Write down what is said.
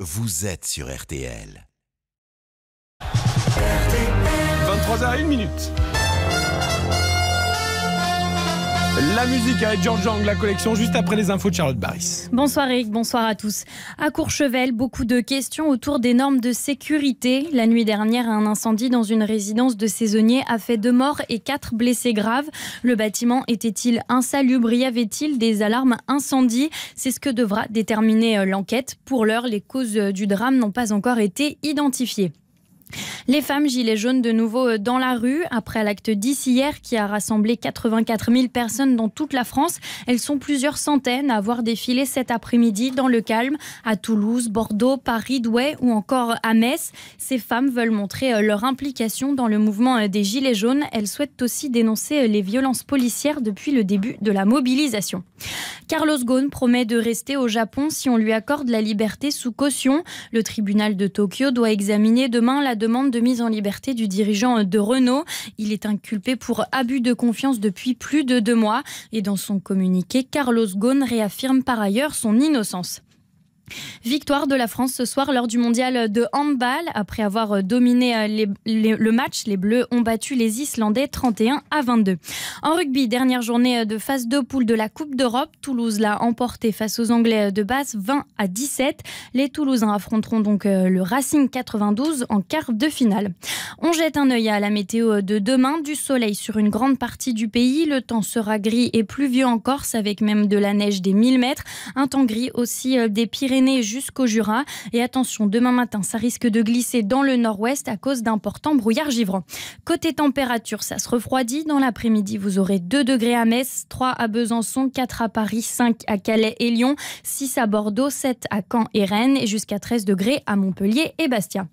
Vous êtes sur RTL. 23 h 1 minute. La musique avec George Young, la collection juste après les infos de Charlotte Baris. Bonsoir Eric, bonsoir à tous. À Courchevel, beaucoup de questions autour des normes de sécurité. La nuit dernière, un incendie dans une résidence de saisonniers a fait deux morts et quatre blessés graves. Le bâtiment était-il insalubre Y avait-il des alarmes incendie C'est ce que devra déterminer euh, l'enquête. Pour l'heure, les causes euh, du drame n'ont pas encore été identifiées. Les femmes gilets jaunes de nouveau euh, dans la rue après l'acte d'ici, hier qui a rassemblé 84 000 personnes dans toute la France. Elles sont plusieurs centaines à avoir défilé cet après-midi dans le calme à Toulouse, Bordeaux, Paris, Douai ou encore à Metz. Ces femmes veulent montrer euh, leur implication dans le mouvement euh, des gilets jaunes. Elles souhaitent aussi dénoncer les violences policières depuis le début de la mobilisation. Carlos Ghosn promet de rester au Japon si on lui accorde la liberté sous caution. Le tribunal de Tokyo doit examiner demain la demande de de mise en liberté du dirigeant de Renault. Il est inculpé pour abus de confiance depuis plus de deux mois. Et dans son communiqué, Carlos Ghosn réaffirme par ailleurs son innocence. Victoire de la France ce soir lors du mondial de handball. Après avoir dominé euh, le match, les Bleus ont battu les Islandais 31 à 22. En rugby, dernière journée de phase de poule de la Coupe d'Europe. Toulouse l'a emporté face aux Anglais de base 20 à 17. Les Toulousains affronteront donc euh, le Racing 92 en quart de finale. On jette un œil à la météo de demain. Du soleil sur une grande partie du pays. Le temps sera gris et pluvieux en Corse avec même de la neige des 1000 mètres. Un temps gris aussi euh, des jusqu'au Jura. Et attention, demain matin, ça risque de glisser dans le nord-ouest à cause d'importants brouillards givrants. Côté température, ça se refroidit. Dans l'après-midi, vous aurez 2 degrés à Metz, 3 à Besançon, 4 à Paris, 5 à Calais et Lyon, 6 à Bordeaux, 7 à Caen et Rennes et jusqu'à 13 degrés à Montpellier et Bastia.